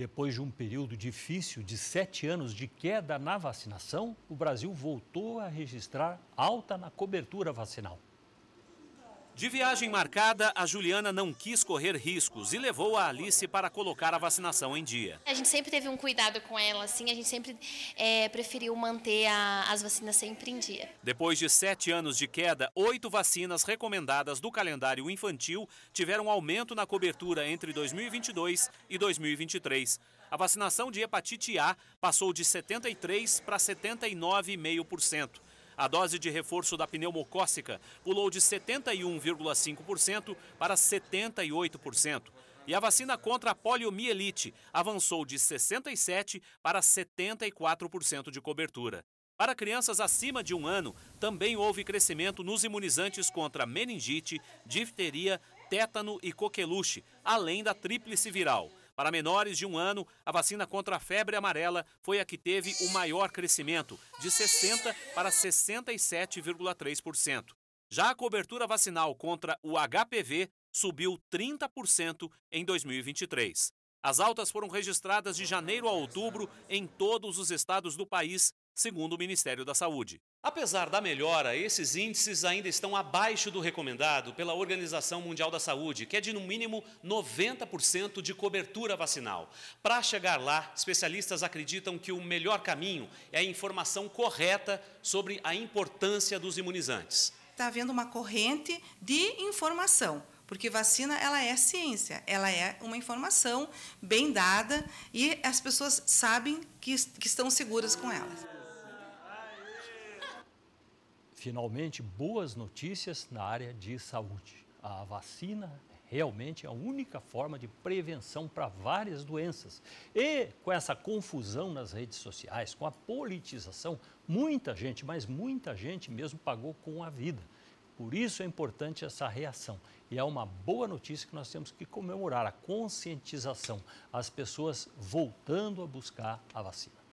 Depois de um período difícil de sete anos de queda na vacinação, o Brasil voltou a registrar alta na cobertura vacinal. De viagem marcada, a Juliana não quis correr riscos e levou a Alice para colocar a vacinação em dia. A gente sempre teve um cuidado com ela, assim, a gente sempre é, preferiu manter a, as vacinas sempre em dia. Depois de sete anos de queda, oito vacinas recomendadas do calendário infantil tiveram aumento na cobertura entre 2022 e 2023. A vacinação de hepatite A passou de 73% para 79,5%. A dose de reforço da pneumocócica pulou de 71,5% para 78%. E a vacina contra a poliomielite avançou de 67% para 74% de cobertura. Para crianças acima de um ano, também houve crescimento nos imunizantes contra meningite, difteria, tétano e coqueluche, além da tríplice viral. Para menores de um ano, a vacina contra a febre amarela foi a que teve o maior crescimento, de 60% para 67,3%. Já a cobertura vacinal contra o HPV subiu 30% em 2023. As altas foram registradas de janeiro a outubro em todos os estados do país, segundo o Ministério da Saúde. Apesar da melhora, esses índices ainda estão abaixo do recomendado pela Organização Mundial da Saúde, que é de no mínimo 90% de cobertura vacinal. Para chegar lá, especialistas acreditam que o melhor caminho é a informação correta sobre a importância dos imunizantes. Está havendo uma corrente de informação porque vacina ela é ciência, ela é uma informação bem dada e as pessoas sabem que, que estão seguras com elas. Finalmente, boas notícias na área de saúde. A vacina realmente é a única forma de prevenção para várias doenças. E com essa confusão nas redes sociais, com a politização, muita gente, mas muita gente mesmo pagou com a vida. Por isso é importante essa reação. E é uma boa notícia que nós temos que comemorar a conscientização, as pessoas voltando a buscar a vacina.